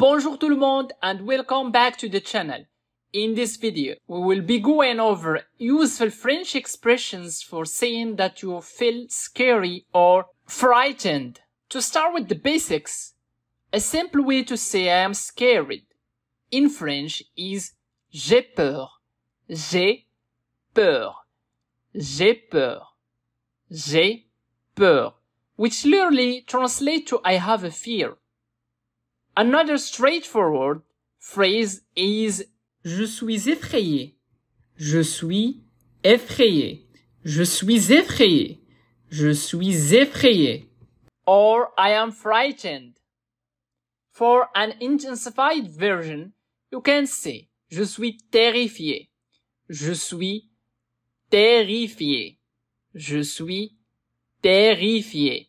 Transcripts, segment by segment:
Bonjour tout le monde and welcome back to the channel. In this video, we will be going over useful French expressions for saying that you feel scary or frightened. To start with the basics, a simple way to say I am scared in French is j'ai peur. J'ai peur. J'ai peur. J'ai peur. Which literally translates to I have a fear. Another straightforward phrase is Je suis effrayé. Je suis effrayé. Je suis effrayé. Je suis effrayé. Or I am frightened. For an intensified version, you can say Je suis terrifié. Je suis terrifié. Je suis terrifié.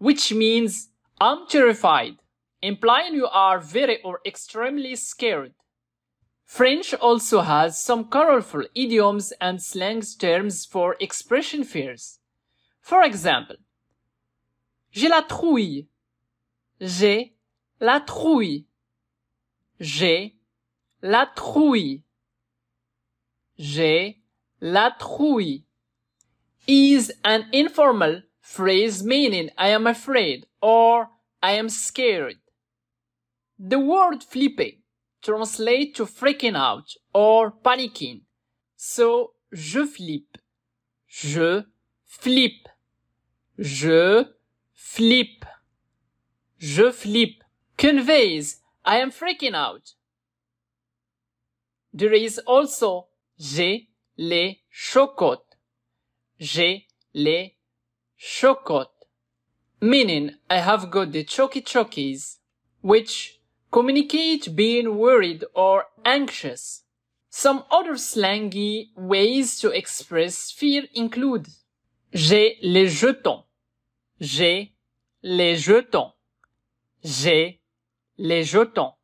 Which means I'm terrified implying you are very or extremely scared. French also has some colorful idioms and slang terms for expressing fears. For example, j'ai la trouille, j'ai la trouille, j'ai la trouille, j'ai la trouille is an informal phrase meaning I am afraid or I am scared. The word flipper translates to freaking out or panicking. So, je flippe. Je flippe. Je flippe. Je flippe conveys I am freaking out. There is also j'ai les chocottes. J'ai les chocottes. Meaning I have got the choky chockies, which communicate being worried or anxious. Some other slangy ways to express fear include J'ai les jetons. J'ai les jetons. J'ai les jetons.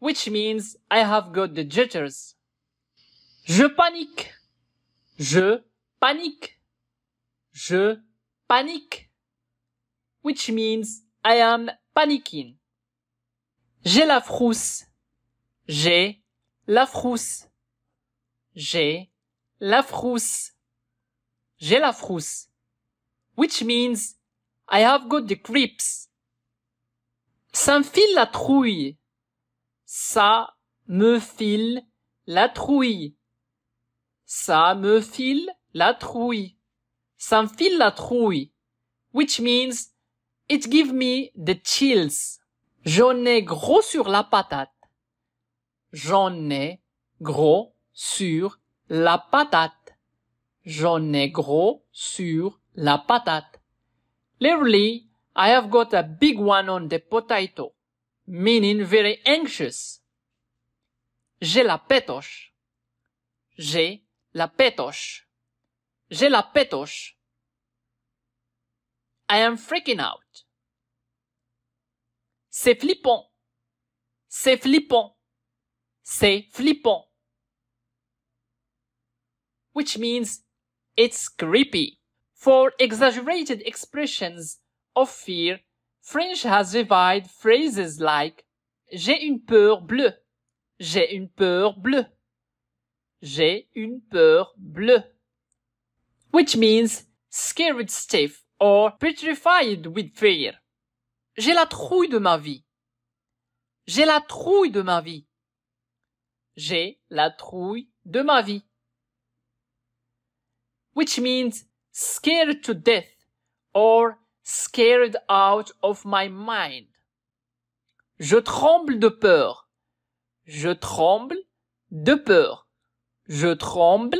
Which means I have got the jitters. Je panique. Je panique. Je panique. Which means I am panicking. J'ai la frousse. J'ai la frousse. J'ai la frousse. J'ai la frousse. Which means I have got the creeps. Ça me file la trouille. Ça me file la trouille. Ça me file la trouille. Ça me file la trouille. Which means it give me the chills. J'en ai gros sur la patate. J'en ai gros sur la patate. J'en ai gros sur la patate. Literally, I have got a big one on the potato, meaning very anxious. J'ai la pétoche. J'ai la pétoche. J'ai la pétoche. I am freaking out. C'est flippant. C'est flippant. C'est flippant. Which means it's creepy. For exaggerated expressions of fear, French has revived phrases like J'ai une peur bleue. J'ai une peur bleue. J'ai une peur bleue. Which means scared stiff or petrified with fear. J'ai la trouille de ma vie. J'ai la trouille de ma vie. J'ai la trouille de ma vie. Which means scared to death or scared out of my mind. Je tremble de peur. Je tremble de peur. Je tremble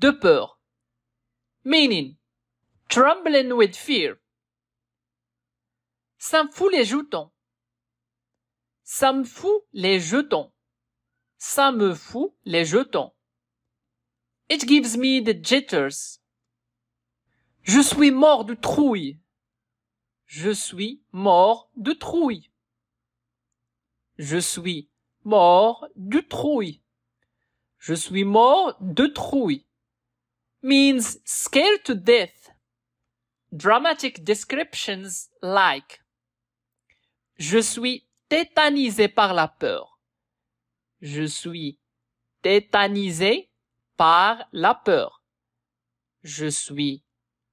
de peur. Meaning, trembling with fear. Ça me fout les jetons. Ça me fout les jetons. Ça me fout les jetons. It gives me the jitters. Je suis mort de trouille. Je suis mort de trouille. Je suis mort de trouille. Je suis mort de trouille. Means scared to death. Dramatic descriptions like je suis tétanisé par la peur. Je suis tétanisé par la peur. Je suis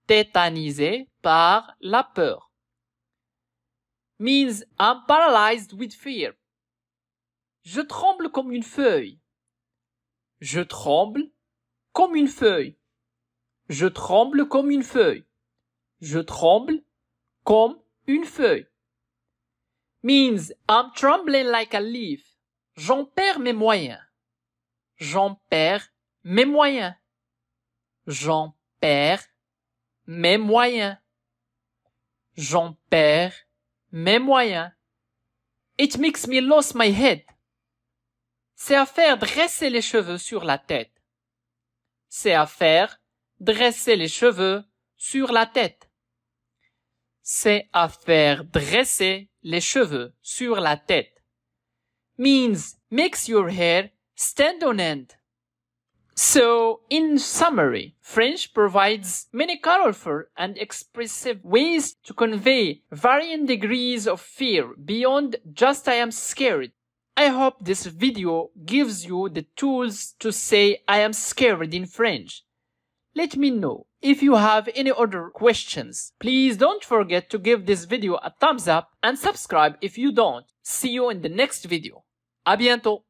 tétanisé par la peur. Means I'm paralyzed with fear. Je tremble comme une feuille. Je tremble comme une feuille. Je tremble comme une feuille. Je tremble comme une feuille means I'm trembling like a leaf. J'en perds mes moyens. J'en perds mes moyens. J'en perds mes moyens. J'en perds mes moyens. It makes me lose my head. C'est à faire dresser les cheveux sur la tête. C'est à faire dresser les cheveux sur la tête. c'est à faire dresser les cheveux sur la tête. Means makes your hair stand on end. So, in summary, French provides many colorful and expressive ways to convey varying degrees of fear beyond just I am scared. I hope this video gives you the tools to say I am scared in French. Let me know if you have any other questions. Please don't forget to give this video a thumbs up and subscribe if you don't. See you in the next video. A bientôt!